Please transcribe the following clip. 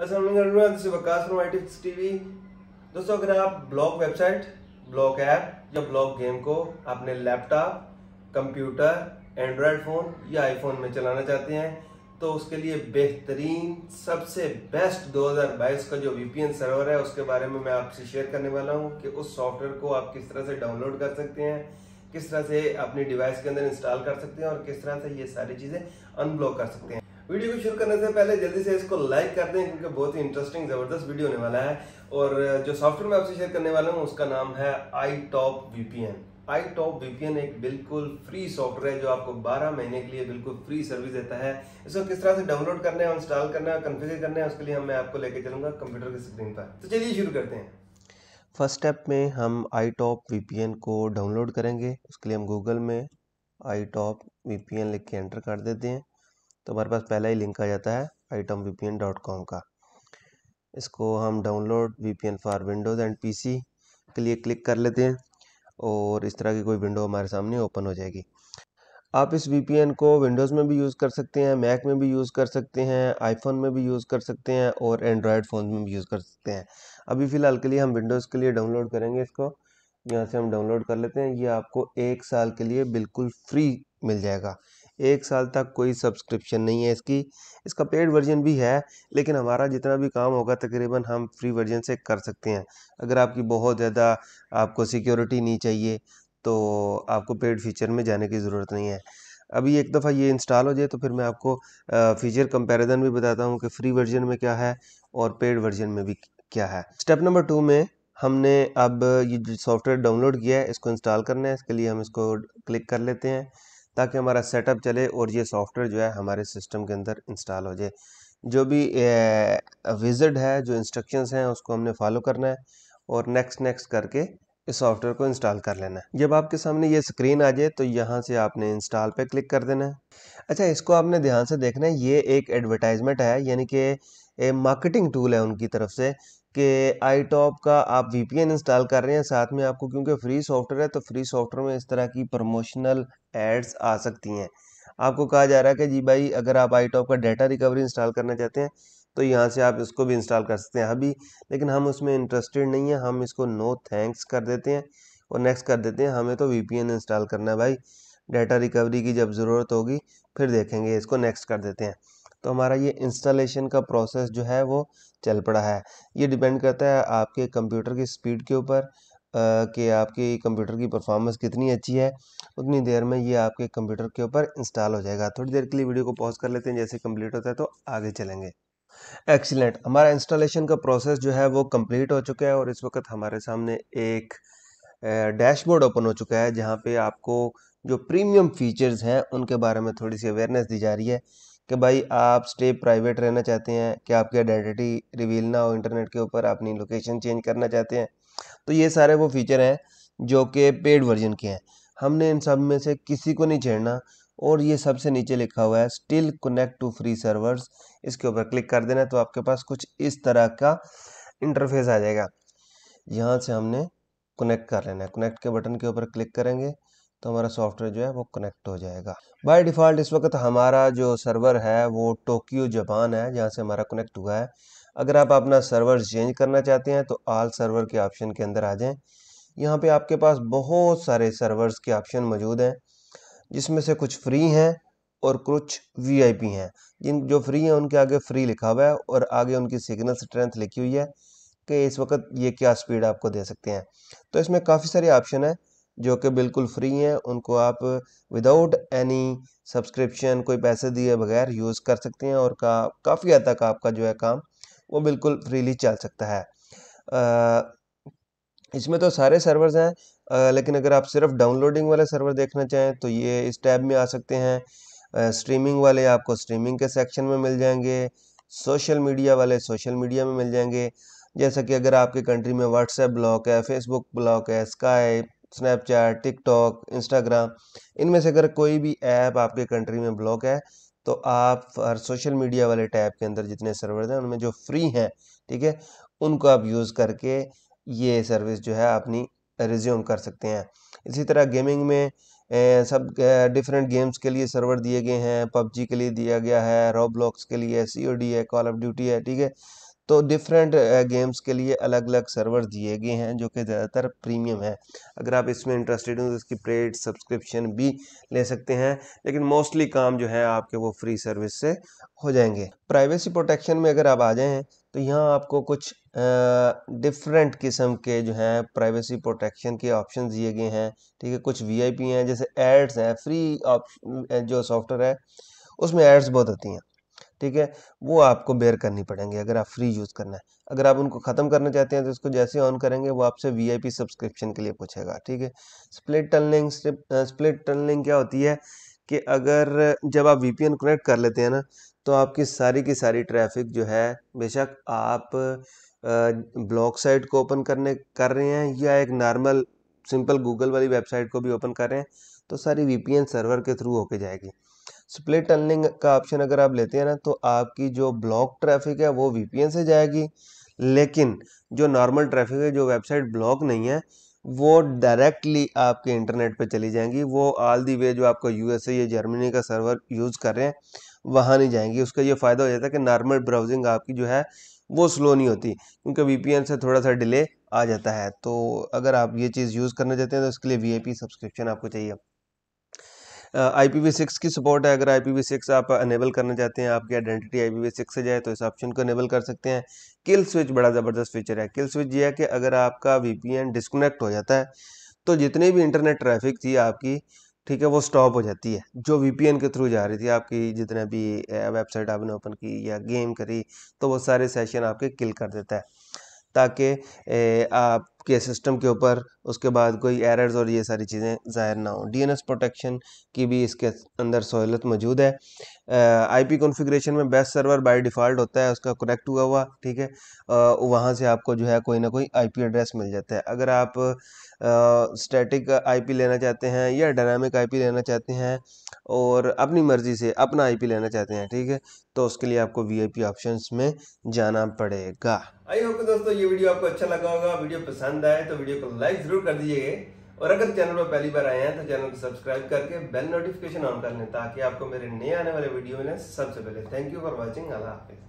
Aslam TV दोस्तों अगर आप ब्लॉग वेबसाइट ब्लॉग ऐप या ब्लॉग गेम को अपने लैपटॉप कंप्यूटर एंड्रॉयड फ़ोन या आईफोन में चलाना चाहते हैं तो उसके लिए बेहतरीन सबसे बेस्ट 2022 का जो वीपीएन सर्वर है उसके बारे में मैं आपसे शेयर करने वाला हूँ कि उस सॉफ्टवेयर को आप किस तरह से डाउनलोड कर सकते हैं किस तरह से अपनी डिवाइस के अंदर इंस्टॉल कर सकते हैं और किस तरह से ये सारी चीज़ें अनब्लॉक कर सकते हैं वीडियो को शुरू करने से पहले जल्दी से इसको लाइक कर दें क्योंकि बहुत ही इंटरेस्टिंग ज़बरदस्त वीडियो होने वाला है और जो सॉफ्टवेयर मैं आपसे शेयर करने वाला हूँ उसका नाम है iTop VPN iTop VPN एक बिल्कुल फ्री सॉफ्टवेयर है जो आपको 12 महीने के लिए बिल्कुल फ्री सर्विस देता है इसको किस तरह से डाउनलोड करना है इंस्टॉल करना है कन्फिगर करना है उसके लिए मैं आपको लेके चलूंगा कंप्यूटर की स्क्रीन पर तो चलिए शुरू करते हैं फर्स्ट स्टेप में हम आई टॉप वी को डाउनलोड करेंगे उसके लिए हम गूगल में आई टॉप वी लिख के एंटर कर देते हैं तो हमारे पास पहला ही लिंक आ जाता है आइटम वी का इसको हम download V P for Windows and P के लिए क्लिक कर लेते हैं और इस तरह की कोई विंडो हमारे सामने ओपन हो जाएगी आप इस वी को विंडोज़ में भी यूज़ कर सकते हैं मैक में भी यूज़ कर सकते हैं आईफोन में भी यूज़ कर सकते हैं और एंड्रॉयड फ़ोन में भी यूज़ कर सकते हैं अभी फ़िलहाल के लिए हम विंडोज़ के लिए डाउनलोड करेंगे इसको यहाँ से हम डाउनलोड कर लेते हैं ये आपको एक साल के लिए बिल्कुल फ्री मिल जाएगा एक साल तक कोई सब्सक्रिप्शन नहीं है इसकी इसका पेड वर्जन भी है लेकिन हमारा जितना भी काम होगा तकरीबन हम फ्री वर्जन से कर सकते हैं अगर आपकी बहुत ज़्यादा आपको सिक्योरिटी नहीं चाहिए तो आपको पेड फीचर में जाने की ज़रूरत नहीं है अभी एक दफ़ा ये इंस्टॉल हो जाए तो फिर मैं आपको फीचर कंपैरिजन भी बताता हूँ कि फ्री वर्जन में क्या है और पेड वर्जन में भी क्या है स्टेप नंबर टू में हमने अब ये जो सॉफ्टवेयर डाउनलोड किया है इसको इंस्टॉल करना है इसके लिए हम इसको क्लिक कर लेते हैं ताकि हमारा सेटअप चले और ये सॉफ्टवेयर जो है हमारे सिस्टम के अंदर इंस्टॉल हो जाए जो भी विजिट है जो इंस्ट्रक्शंस हैं उसको हमने फॉलो करना है और नेक्स्ट नेक्स्ट करके इस सॉफ्टवेयर को इंस्टॉल कर लेना है जब आपके सामने ये स्क्रीन आ जाए तो यहाँ से आपने इंस्टॉल पे क्लिक कर देना है अच्छा इसको आपने ध्यान से देखना है ये एक एडवर्टाइजमेंट है यानी कि मार्केटिंग टूल है उनकी तरफ से कि आई टॉप का आप एन इंस्टॉल कर रहे हैं साथ में आपको क्योंकि फ्री सॉफ्टवेयर है तो फ्री सॉफ्टवेयर में इस तरह की प्रमोशनल एड्स आ सकती हैं आपको कहा जा रहा है कि जी भाई अगर आप आई टॉप का डाटा रिकवरी इंस्टॉल करना चाहते हैं तो यहाँ से आप इसको भी इंस्टॉल कर सकते हैं अभी हाँ लेकिन हम उसमें इंटरेस्टेड नहीं है हम इसको नो थैंक्स कर देते हैं और नेक्स्ट कर देते हैं हमें तो वी इंस्टॉल करना है भाई डाटा रिकवरी की जब ज़रूरत होगी फिर देखेंगे इसको नेक्स्ट कर देते हैं तो हमारा ये इंस्टॉलेशन का प्रोसेस जो है वो चल पड़ा है ये डिपेंड करता है आपके कंप्यूटर की स्पीड के ऊपर कि आपकी कंप्यूटर की परफॉर्मेंस कितनी अच्छी है उतनी देर में ये आपके कंप्यूटर के ऊपर इंस्टॉल हो जाएगा थोड़ी देर के लिए वीडियो को पॉज कर लेते हैं जैसे कम्प्लीट होता है तो आगे चलेंगे एक्सीलेंट हमारा इंस्टॉलेशन का प्रोसेस जो है वो कंप्लीट हो चुका है और इस वक्त हमारे सामने एक डैशबोर्ड ओपन हो चुका है जहाँ पे आपको जो प्रीमियम फीचर्स हैं उनके बारे में थोड़ी सी अवेयरनेस दी जा रही है कि भाई आप स्टे प्राइवेट रहना चाहते हैं कि आपकी आइडेंटिटी रिवील ना हो इंटरनेट के ऊपर अपनी लोकेशन चेंज करना चाहते हैं तो ये सारे वो फीचर हैं जो कि पेड वर्जन के हैं हमने इन सब में से किसी को नहीं छेड़ना और ये सबसे नीचे लिखा हुआ है still connect to free servers इसके ऊपर क्लिक कर देना तो आपके पास कुछ इस तरह का इंटरफेस आ जाएगा यहाँ से हमने कनेक्ट कर लेना है कनेक्ट के बटन के ऊपर क्लिक करेंगे तो हमारा सॉफ्टवेयर जो है वो कनेक्ट हो जाएगा बाय डिफ़ॉल्ट इस वक्त हमारा जो सर्वर है वो टोक्यो जापान है जहाँ से हमारा कनेक्ट हुआ है अगर आप अपना सर्वर चेंज करना चाहते हैं तो आल सर्वर के ऑप्शन के अंदर आ जाएं यहाँ पे आपके पास बहुत सारे सर्वर्स के ऑप्शन मौजूद हैं जिसमें से कुछ फ्री हैं और कुछ वी हैं जिन जो फ्री हैं उनके आगे फ्री लिखा हुआ है और आगे उनकी सिग्नल स्ट्रेंथ लिखी हुई है कि इस वक्त ये क्या स्पीड आपको दे सकते हैं तो इसमें काफ़ी सारे ऑप्शन हैं जो कि बिल्कुल फ्री हैं उनको आप विदाउट एनी सब्सक्रिप्शन कोई पैसे दिए बगैर यूज़ कर सकते हैं और का काफ़ी हद तक आपका जो है काम वो बिल्कुल फ्रीली चल सकता है इसमें तो सारे सर्वर्स हैं आ, लेकिन अगर आप सिर्फ डाउनलोडिंग वाले सर्वर देखना चाहें तो ये इस टैब में आ सकते हैं आ, स्ट्रीमिंग वाले आपको स्ट्रीमिंग के सेक्शन में मिल जाएंगे सोशल मीडिया वाले सोशल मीडिया में मिल जाएंगे जैसा कि अगर आपके कंट्री में व्हाट्सएप ब्लॉक है फेसबुक ब्लॉक है स्काइप स्नैपचैट टिकटॉक इंस्टाग्राम इनमें से अगर कोई भी ऐप आपके कंट्री में ब्लॉक है तो आप हर सोशल मीडिया वाले टैब के अंदर जितने सर्वर हैं उनमें जो फ्री हैं ठीक है उनको आप यूज़ करके ये सर्विस जो है अपनी रिज्यूम कर सकते हैं इसी तरह गेमिंग में ए, सब डिफरेंट गेम्स के लिए सर्वर दिए गए हैं पबजी के लिए दिया गया है रोब्लॉक्स के लिए सी ओ डी है कॉल ऑफ ड्यूटी है ठीक है तो डिफरेंट गेम्स के लिए अलग अलग सर्वर दिए गए हैं जो कि ज़्यादातर प्रीमियम है अगर आप इसमें इंटरेस्टेड हों तो इसकी पेड सब्सक्रिप्शन भी ले सकते हैं लेकिन मोस्टली काम जो है आपके वो फ्री सर्विस से हो जाएंगे प्राइवेसी प्रोटेक्शन में अगर आप आ जाएँ तो यहाँ आपको कुछ डिफरेंट किस्म के जो हैं प्राइवेसी प्रोटेक्शन के ऑप्शन दिए गए हैं ठीक है कुछ वी हैं जैसे एड्स हैं फ्री जो सॉफ्टवेयर है उसमें एड्स बहुत होती हैं ठीक है वो आपको बेयर करनी पड़ेंगे अगर आप फ्री यूज़ करना है अगर आप उनको ख़त्म करना चाहते हैं तो इसको जैसे ऑन करेंगे वो आपसे वीआईपी सब्सक्रिप्शन के लिए पूछेगा ठीक है स्प्लिट टनलिंग स्प्लिट टनलिंग क्या होती है कि अगर जब आप वी कनेक्ट कर लेते हैं ना तो आपकी सारी की सारी ट्रैफिक जो है बेशक आप ब्लॉक साइट को ओपन करने कर रहे हैं या एक नॉर्मल सिंपल गूगल वाली वेबसाइट को भी ओपन कर रहे हैं तो सारी वी सर्वर के थ्रू होके जाएगी स्प्लिट टनलिंग का ऑप्शन अगर आप लेते हैं ना तो आपकी जो ब्लॉक ट्रैफिक है वो वीपीएन से जाएगी लेकिन जो नॉर्मल ट्रैफिक है जो वेबसाइट ब्लॉक नहीं है वो डायरेक्टली आपके इंटरनेट पे चली जाएंगी वो ऑल दी वे जो आपका यूएसए या जर्मनी का सर्वर यूज़ कर रहे हैं वहाँ नहीं जाएंगी उसका ये फ़ायदा हो जाता है कि नॉर्मल ब्राउजिंग आपकी जो है वो स्लो नहीं होती क्योंकि वीपीएन से थोड़ा सा डिले आ जाता है तो अगर आप ये चीज़ यूज़ करना चाहते हैं तो इसके लिए वी सब्सक्रिप्शन आपको चाहिए आई पी वी सिक्स की सपोर्ट है अगर आई पी वी सिक्स आप अनेबल करना चाहते हैं आपकी identity I P V six से जाए तो इस ऑप्शन को अनेबल कर सकते हैं किल स्विच बड़ा ज़बरदस्त फीचर है किल स्विच ये है कि अगर आपका वी पी एन डिसकनेक्ट हो जाता है तो जितनी भी इंटरनेट ट्रैफिक थी आपकी ठीक है वो स्टॉप हो जाती है जो वी के थ्रू जा रही थी आपकी जितने भी वेबसाइट आपने ओपन की या गेम करी तो वो सारे सेशन आपके किल कर देता है ताकि आप आपके सिस्टम के ऊपर उसके बाद कोई एरर्स और ये सारी चीज़ें ज़ाहिर ना हो डीएनएस प्रोटेक्शन की भी इसके अंदर सहूलत मौजूद है आईपी कॉन्फ़िगरेशन में बेस्ट सर्वर बाय डिफ़ॉल्ट होता है उसका कनेक्ट हुआ हुआ ठीक है वहाँ से आपको जो है कोई ना कोई आईपी एड्रेस मिल जाता है अगर आप स्टैटिक आईपी लेना चाहते हैं या डायनामिक आईपी लेना चाहते हैं और अपनी मर्ज़ी से अपना आईपी लेना चाहते हैं ठीक है तो उसके लिए आपको वी ऑप्शंस में जाना पड़ेगा आई होप दोस्तों ये वीडियो आपको अच्छा लगा होगा वीडियो पसंद पसंद आए तो वीडियो को लाइक जरूर कर दीजिएगा और अगर चैनल पर पहली बार आए हैं तो चैनल को सब्सक्राइब करके बेल नोटिफिकेशन ऑन कर लें ताकि आपको मेरे नए आने वाले वीडियो मिले सबसे पहले थैंक यू फॉर वॉचिंग अल्लाह हाफिज़